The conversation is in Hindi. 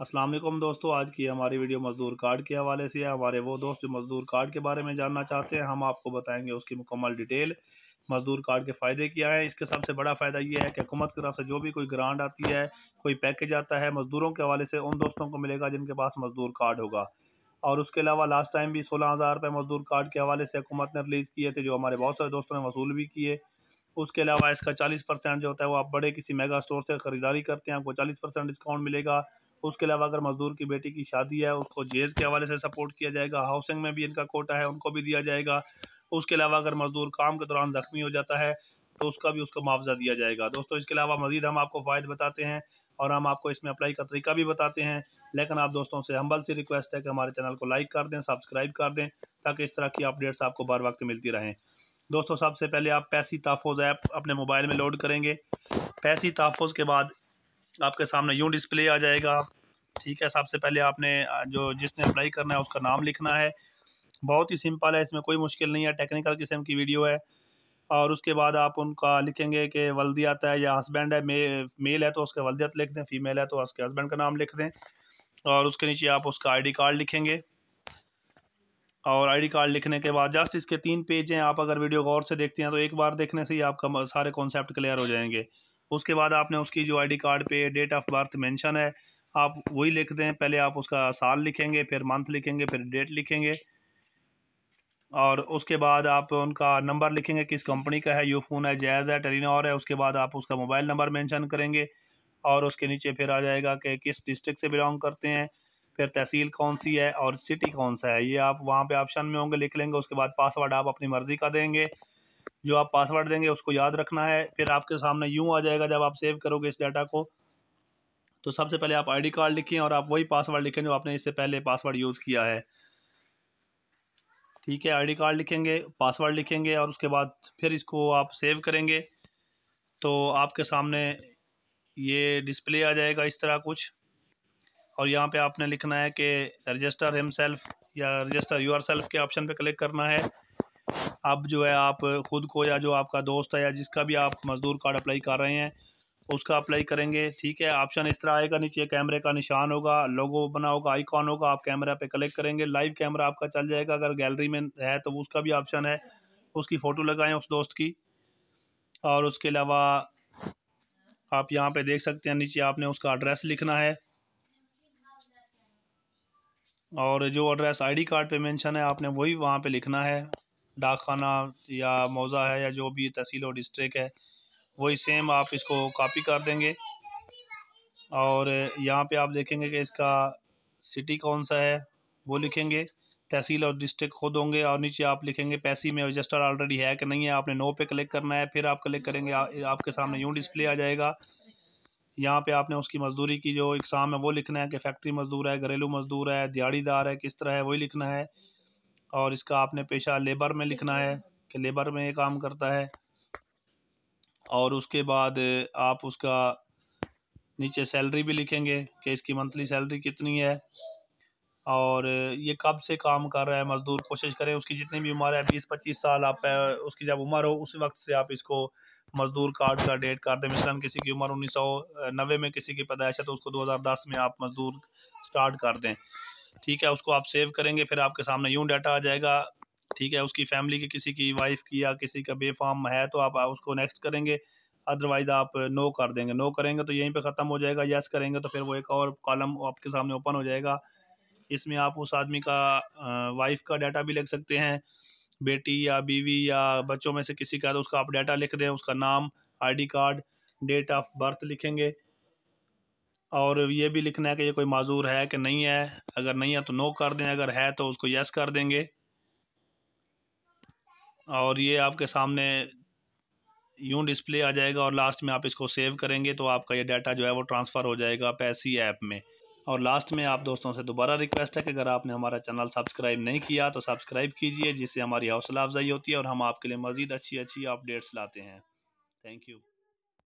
असलम दोस्तों आज की हमारी वीडियो मज़दूर कार्ड के हवाले से है हमारे वो दोस्त जो मज़दूर कार्ड के बारे में जानना चाहते हैं हम आपको बताएंगे उसकी मुकम्मल डिटेल मज़दूर कार्ड के फ़ायदे क्या हैं इसके सबसे बड़ा फ़ायदा ये है कि हुकूमत की तरफ से जो भी कोई ग्रांट आती है कोई पैकेज आता है मज़दूरों के हवाले से उन दोस्तों को मिलेगा जिनके पास मज़दूर कार्ड होगा और उसके अलावा लास्ट टाइम भी सोलह हज़ार रुपये मज़दूर कार्ड के हवाले से हुकूमत ने रिलीज़ किए थे जो हमारे बहुत सारे दोस्तों ने वसूल भी किए उसके अलावा इसका चालीस परसेंट जो होता है वो आप बड़े किसी मेगा स्टोर से ख़रीदारी करते हैं आपको चालीस परसेंट डिस्काउंट मिलेगा उसके अलावा अगर मज़दूर की बेटी की शादी है उसको जेज के हवाले से सपोर्ट किया जाएगा हाउसिंग में भी इनका कोटा है उनको भी दिया जाएगा उसके अलावा अगर मज़दूर काम के दौरान ज़ख्मी हो जाता है तो उसका भी उसको मुआवजा दिया जाएगा दोस्तों इसके अलावा मज़ीद हम आपको फ़ायदे बताते हैं और हम आपको इसमें अप्लाई का तरीका भी बताते हैं लेकिन आप दोस्तों से हम्बल सी रिक्वेस्ट है कि हमारे चैनल को लाइक कर दें सब्सक्राइब कर दें ताकि इस तरह की अपडेट्स आपको बार वक्त मिलती रहें दोस्तों सबसे पहले आप पैसी तहफ़ ऐप अपने मोबाइल में लोड करेंगे पैसी तहफ़ के बाद आपके सामने यूँ डिस्प्ले आ जाएगा ठीक है सबसे पहले आपने जो जिसने अप्लाई करना है उसका नाम लिखना है बहुत ही सिंपल है इसमें कोई मुश्किल नहीं है टेक्निकल किस्म की वीडियो है और उसके बाद आप उनका लिखेंगे कि वल्दियात है या हस्बैंड है मे मेल है तो उसका वल्दियात लिख दें फीमेल है तो उसके हस्बैंड का नाम लिख दें और उसके नीचे आप उसका आईडी कार्ड लिखेंगे और आईडी कार्ड लिखने के बाद जस्ट इसके तीन पेज हैं आप अगर वीडियो गौर से देखते हैं तो एक बार देखने से ही आपका सारे कॉन्सेप्ट क्लियर हो जाएंगे उसके बाद आपने उसकी जो आईडी कार्ड पे डेट ऑफ बर्थ मेंशन है आप वही लिख दें पहले आप उसका साल लिखेंगे फिर मंथ लिखेंगे फिर डेट लिखेंगे और उसके बाद आप उनका नंबर लिखेंगे किस कंपनी का है फोन है जैज़ है टेलीनॉर है उसके बाद आप उसका मोबाइल नंबर मैंशन करेंगे और उसके नीचे फिर आ जाएगा कि किस डिस्ट्रिक्ट से बिलोंग करते हैं फिर तहसील कौन सी है और सिटी कौन सा है ये आप वहाँ पे ऑप्शन में होंगे लिख लेंगे उसके बाद पासवर्ड आप अपनी मर्ज़ी का देंगे जो आप पासवर्ड देंगे उसको याद रखना है फिर आपके सामने यूँ आ जाएगा जब आप सेव करोगे इस डाटा को तो सबसे पहले आप आई कार्ड लिखें और आप वही पासवर्ड लिखें जो आपने इससे पहले पासवर्ड यूज़ किया है ठीक है आईडी कार्ड लिखेंगे पासवर्ड लिखेंगे और उसके बाद फिर इसको आप सेव करेंगे तो आपके सामने ये डिस्प्ले आ जाएगा इस तरह कुछ और यहाँ पे आपने लिखना है कि रजिस्टर हिमसेल्फ या रजिस्टर यूर सेल्फ के ऑप्शन पे क्लिक करना है अब जो है आप ख़ुद को या जो आपका दोस्त है या जिसका भी आप मज़दूर कार्ड अप्लाई कर रहे हैं उसका अप्लाई करेंगे ठीक है ऑप्शन इस तरह आएगा नीचे कैमरे का निशान होगा लोगो बना होगा आइकॉन होगा आप कैमरा पे क्लिक करेंगे लाइव कैमरा आपका चल जाएगा अगर गैलरी में है तो उसका भी ऑप्शन है उसकी फ़ोटो लगाएं उस दोस्त की और उसके अलावा आप यहाँ पे देख सकते हैं नीचे आपने उसका एड्रेस लिखना है और जो एड्रेस आईडी कार्ड पे मेंशन है आपने वही वहाँ पे लिखना है डाकखाना या मौज़ा है या जो भी तहसील और डिस्ट्रिक्ट है वही सेम आप इसको कॉपी कर देंगे और यहाँ पे आप देखेंगे कि इसका सिटी कौन सा है वो लिखेंगे तहसील और डिस्ट्रिक्ट खुद होंगे और नीचे आप लिखेंगे पैसी में रजिस्टर ऑलरेडी है कि नहीं है आपने नो पे क्लिक करना है फिर आप क्लिक करेंगे आ, आपके सामने यूँ डिस्प्ले आ जाएगा यहाँ पे आपने उसकी मज़दूरी की जो इकसाम है वो लिखना है कि फैक्ट्री मज़दूर है घरेलू मज़दूर है दिहाड़ीदार है किस तरह है वही लिखना है और इसका आपने पेशा लेबर में लिखना है कि लेबर में ये काम करता है और उसके बाद आप उसका नीचे सैलरी भी लिखेंगे कि इसकी मंथली सैलरी कितनी है और ये कब से काम कर रहा है मज़दूर कोशिश करें उसकी जितनी भी उम्र है बीस पच्चीस साल आप उसकी जब उम्र हो उस वक्त से आप इसको मज़दूर कार्ड का डेट कर दें मिसलन किसी की उम्र उन्नीस सौ नब्बे में किसी की पैदाइश है तो उसको दो हज़ार दस में आप मज़दूर स्टार्ट कर दें ठीक है उसको आप सेव करेंगे फिर आपके सामने यूँ डाटा आ जाएगा ठीक है उसकी फैमिली की किसी की वाइफ की या किसी का बेफाम है तो आप उसको नेक्स्ट करेंगे अदरवाइज़ आप नो कर देंगे नो करेंगे तो यहीं पे ख़त्म हो जाएगा यस करेंगे तो फिर वो एक और कॉलम आपके सामने ओपन हो जाएगा इसमें आप उस आदमी का वाइफ का डाटा भी लिख सकते हैं बेटी या बीवी या बच्चों में से किसी का तो उसका आप डाटा लिख दें उसका नाम ID card date of birth लिखेंगे और ये भी लिखना है कि ये कोई माजूर है कि नहीं है अगर नहीं है तो नो कर दें अगर है तो उसको यस कर देंगे और ये आपके सामने यूं डिस्प्ले आ जाएगा और लास्ट में आप इसको सेव करेंगे तो आपका ये डाटा जो है वो ट्रांसफ़र हो जाएगा पैसी ऐप में और लास्ट में आप दोस्तों से दोबारा रिक्वेस्ट है कि अगर आपने हमारा चैनल सब्सक्राइब नहीं किया तो सब्सक्राइब कीजिए जिससे हमारी हौसला अफजाई होती है और हम आपके लिए मज़ीद अच्छी अच्छी अपडेट्स लाते हैं थैंक यू